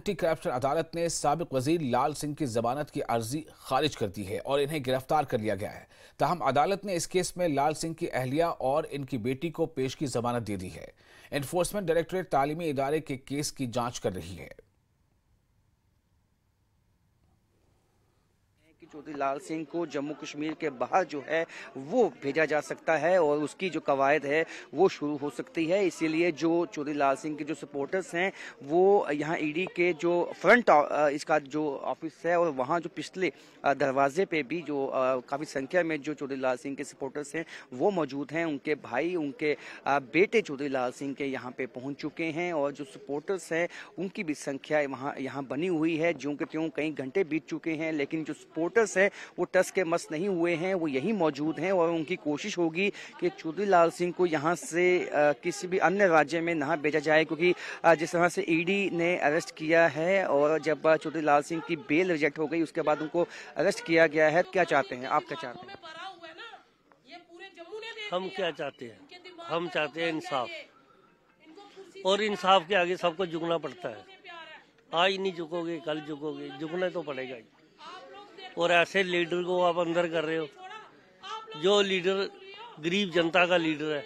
anti corruption अदालत ने सबक वजीर लाल सिंह की जमानत की अर्जी खारिज कर दी है और इन्हें गिरफ्तार कर लिया गया है तहम अदालत ने इस केस में लाल सिंह की अहलिया और इनकी बेटी को पेश की जमानत दे दी है इन्फोर्समेंट डायरेक्टरेट तालीमी इदारे के केस की जाँच कर रही है चौधरी लाल सिंह को जम्मू कश्मीर के बाहर जो है वो भेजा जा सकता है और उसकी जो कवायद है वो शुरू हो सकती है इसीलिए जो चौधरी लाल सिंह के जो सपोर्टर्स हैं वो यहाँ ईडी e के जो फ्रंट इसका जो ऑफिस है और वहाँ जो पिछले दरवाजे पे भी जो काफ़ी संख्या में जो चौधरी लाल सिंह के सपोर्टर्स हैं वो मौजूद हैं उनके भाई उनके बेटे चौधरी लाल सिंह के यहाँ पे पहुँच चुके हैं और जो सपोर्टर्स हैं उनकी भी संख्या वहाँ यहाँ बनी हुई है जो कि क्यों कई घंटे बीत चुके हैं लेकिन जो सपोर्टर क्रिकेटर्स हैं वो टस के मस नहीं हुए हैं वो यहीं मौजूद हैं और उनकी कोशिश होगी कि चौधरी लाल सिंह को यहाँ से किसी भी अन्य राज्य में ना भेजा जाए क्योंकि जिस तरह से ई e ने अरेस्ट किया है और जब चौधरी लाल सिंह की बेल रिजेक्ट हो गई उसके बाद उनको अरेस्ट किया गया है क्या चाहते हैं आप क्या चाहते हैं हम क्या चाहते हैं हम चाहते हैं इंसाफ और इंसाफ के आगे सबको झुकना पड़ता है आज नहीं झुकोगे कल झुकोगे झुकना तो पड़ेगा ही और ऐसे लीडर को आप अंदर कर रहे हो जो लीडर गरीब जनता का लीडर है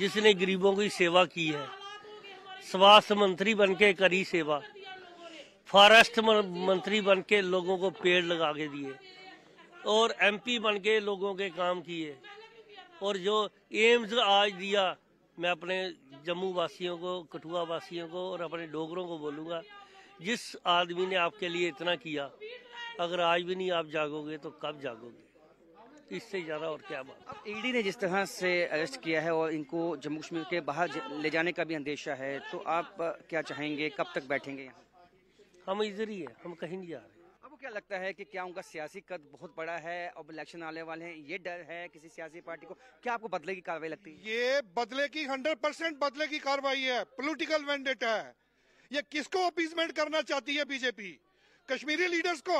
जिसने गरीबों की सेवा की है स्वास्थ्य मंत्री बन के करी सेवा फॉरेस्ट मंत्री बन के लोगों को पेड़ लगा के दिए और एमपी बन के लोगों के काम किए और जो एम्स आज दिया मैं अपने जम्मू वासियों को कठुआ वासियों को और अपने डोगरों को बोलूँगा जिस आदमी ने आपके लिए इतना किया अगर आज भी नहीं आप जागोगे तो कब जागोगे इससे ज़्यादा और क्या बात ईडी e ने जिस तरह से अरेस्ट किया है और इनको जम्मू कश्मीर के बाहर ले जाने का भी अंदेशा है तो आप क्या चाहेंगे कब तक बैठेंगे यहाँ हम इधर ही है हम कहीं नहीं जा रहे आपको क्या लगता है कि क्या उनका सियासी कद बहुत बड़ा है अब इलेक्शन आने वाले हैं ये डर है किसी सियासी पार्टी को क्या आपको बदले की कार्रवाई लगती है ये बदले की हंड्रेड परसेंट बदले की कार्रवाई है पोलिटिकल मैंडेट है ये किसको अपीजमेंट करना चाहती है बीजेपी कश्मीरी लीडर्स को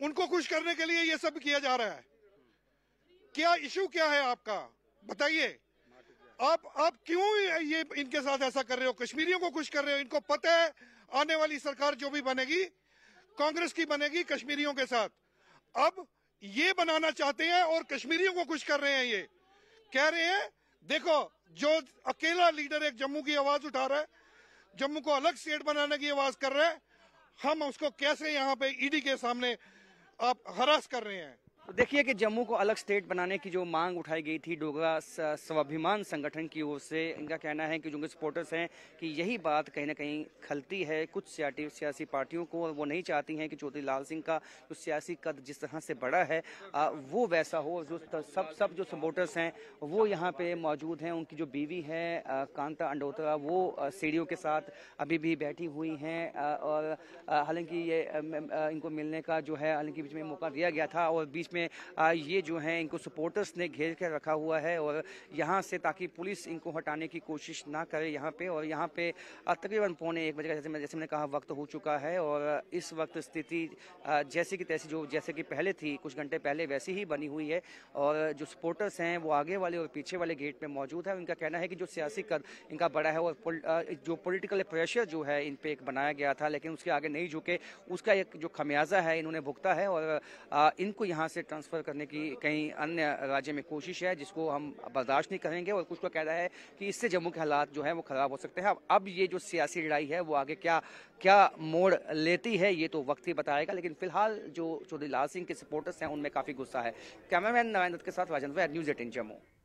उनको खुश करने के लिए ये सब किया जा रहा है क्या इशू क्या है आपका बताइए आप आप क्यों ये इनके साथ ऐसा कर रहे हो कश्मीरियों को खुश कर रहे हो इनको पता है आने वाली सरकार जो भी बनेगी कांग्रेस की बनेगी कश्मीरियों के साथ अब ये बनाना चाहते हैं और कश्मीरियों को खुश कर रहे हैं ये कह रहे हैं देखो जो अकेला लीडर एक जम्मू की आवाज उठा रहा है जम्मू को अलग स्टेट बनाने की आवाज कर रहा है हम उसको कैसे यहाँ पे ईडी e के सामने आप हरास कर रहे हैं तो देखिए कि जम्मू को अलग स्टेट बनाने की जो मांग उठाई गई थी डोगरा स्वाभिमान संगठन की ओर से इनका कहना है कि जो सपोर्टर्स हैं कि यही बात कहीं ना कहीं खलती है कुछ सियासी पार्टियों को और वो नहीं चाहती हैं कि चौधरी लाल सिंह का जो सियासी कद जिस तरह से बड़ा है आ, वो वैसा हो जो सब सब जो सपोर्टर्स हैं वो यहाँ पे मौजूद हैं उनकी जो बीवी है कांता अंडोत्रा वो सीढ़ियों के साथ अभी भी बैठी हुई हैं और हालांकि ये इनको मिलने का जो है हालांकि बीच में मौका दिया गया था और बीच में ये जो है इनको सपोर्टर्स ने घेर कर रखा हुआ है और यहाँ से ताकि पुलिस इनको हटाने की कोशिश ना करे यहाँ पे और यहाँ पे तकरीबन पौने एक बजे का जैसे मैं जैसे मैंने कहा वक्त हो चुका है और इस वक्त स्थिति जैसे कि तैसी जो जैसे कि पहले थी कुछ घंटे पहले वैसी ही बनी हुई है और जो सपोर्टर्स हैं वो आगे वाले और पीछे वाले गेट में मौजूद है उनका कहना है कि जो सियासी कद इनका बड़ा है और जो पोलिटिकल प्रेशर जो है इन पर एक बनाया गया था लेकिन उसके आगे नहीं झुके उसका एक जो खमियाजा है इन्होंने भुगता है और इनको यहाँ से ट्रांसफ़र करने की कहीं अन्य राज्य में कोशिश है जिसको हम बर्दाश्त नहीं करेंगे और कुछ का कहना है कि इससे जम्मू के हालात जो है वो ख़राब हो सकते हैं अब ये जो सियासी लड़ाई है वो आगे क्या क्या मोड़ लेती है ये तो वक्त ही बताएगा लेकिन फिलहाल जो चौधरी लाल सिंह के सपोर्टर्स हैं उनमें काफ़ी गुस्सा है कैमरामैन नवेंद्र के साथ राजेंद्र न्यूज़ एटीन जम्मू